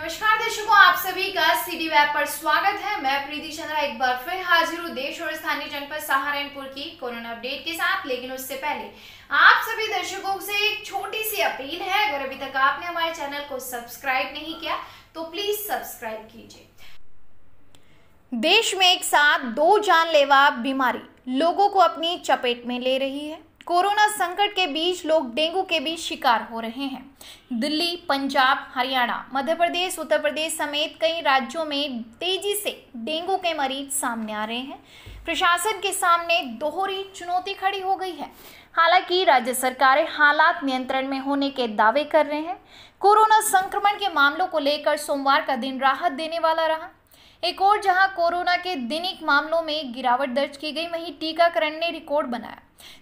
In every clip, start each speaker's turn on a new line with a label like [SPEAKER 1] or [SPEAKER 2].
[SPEAKER 1] नमस्कार दर्शकों आप सभी का सीडी वेब पर स्वागत है मैं प्रीति चंद्रा एक बार फिर हाजिर हूँ देश और स्थानीय जनपद सहारनपुर की कोरोना अपडेट के साथ लेकिन उससे पहले आप सभी दर्शकों से एक छोटी सी अपील है अगर अभी तक आपने हमारे चैनल को सब्सक्राइब नहीं किया तो प्लीज सब्सक्राइब कीजिए देश में एक साथ दो जानलेवा बीमारी लोगों को अपनी चपेट में ले रही है कोरोना संकट के बीच लोग डेंगू के भी शिकार हो रहे हैं दिल्ली पंजाब हरियाणा मध्य प्रदेश उत्तर प्रदेश समेत कई राज्यों में तेजी से डेंगू के मरीज सामने आ रहे हैं प्रशासन के सामने दोहरी चुनौती खड़ी हो गई है हालांकि राज्य सरकारें हालात नियंत्रण में होने के दावे कर रहे हैं कोरोना संक्रमण के मामलों को लेकर सोमवार का दिन राहत देने वाला रहा एक और जहां कोरोना के दैनिक मामलों में गिरावट दर्ज की गई वहीं टीकाकरण ने रिकॉर्ड बनाया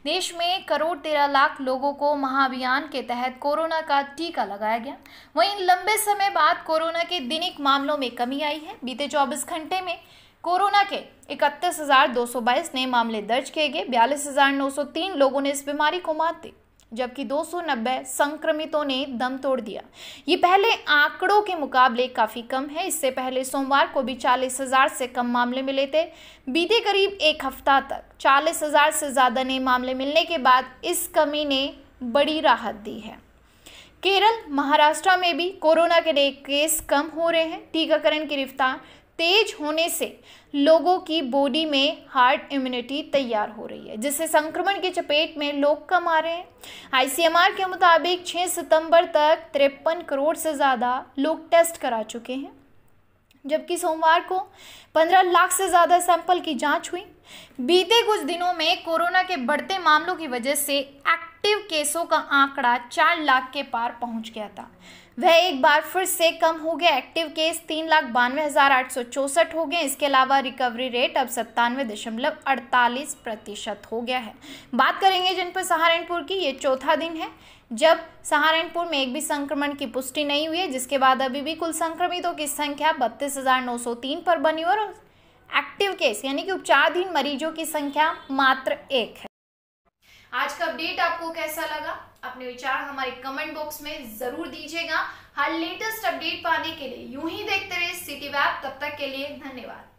[SPEAKER 1] देश में करोड़ तेरह लाख लोगों को महाअभियान के तहत कोरोना का टीका लगाया गया वहीं लंबे समय बाद कोरोना के दैनिक मामलों में कमी आई है बीते 24 घंटे में कोरोना के इकतीस नए मामले दर्ज किए गए बयालीस लोगों ने इस बीमारी को मात दी जबकि 290 संक्रमितों ने दम तोड़ दिया ये पहले आंकड़ों के मुकाबले काफ़ी कम है इससे पहले सोमवार को भी 40,000 से कम मामले मिले थे बीते करीब एक हफ्ता तक 40,000 से ज़्यादा नए मामले मिलने के बाद इस कमी ने बड़ी राहत दी है केरल महाराष्ट्र में भी कोरोना के नए केस कम हो रहे हैं टीकाकरण की रफ्तार तेज होने से लोगों की बॉडी में हार्ट इम्यूनिटी तैयार हो रही है जिससे संक्रमण के चपेट में लोग कम आ रहे हैं आईसीएमआर के मुताबिक 6 सितंबर तक तिरपन करोड़ से ज़्यादा लोग टेस्ट करा चुके हैं जबकि सोमवार को 15 लाख से ज़्यादा सैंपल की जांच हुई बीते कुछ दिनों में कोरोना के बढ़ते मामलों की वजह से एक्ट एक्टिव केसों का आंकड़ा चार लाख के पार पहुंच गया था वह एक बार फिर से कम हो गया एक्टिव केस तीन लाख बानवे हज़ार आठ सौ चौसठ हो गए इसके अलावा रिकवरी रेट अब सत्तानवे दशमलव अड़तालीस प्रतिशत हो गया है बात करेंगे जनपद सहारनपुर की ये चौथा दिन है जब सहारनपुर में एक भी संक्रमण की पुष्टि नहीं हुई है जिसके बाद अभी भी कुल संक्रमितों की संख्या बत्तीस हज़ार नौ सौ तीन पर बनी और एक्टिव केस यानी कि उपचाराधीन मरीजों की संख्या मात्र एक है आज का अपडेट आपको कैसा लगा अपने विचार हमारे कमेंट बॉक्स में जरूर दीजिएगा हर लेटेस्ट अपडेट पाने के लिए यूं ही देखते रहे सिटी वैप तब तक के लिए धन्यवाद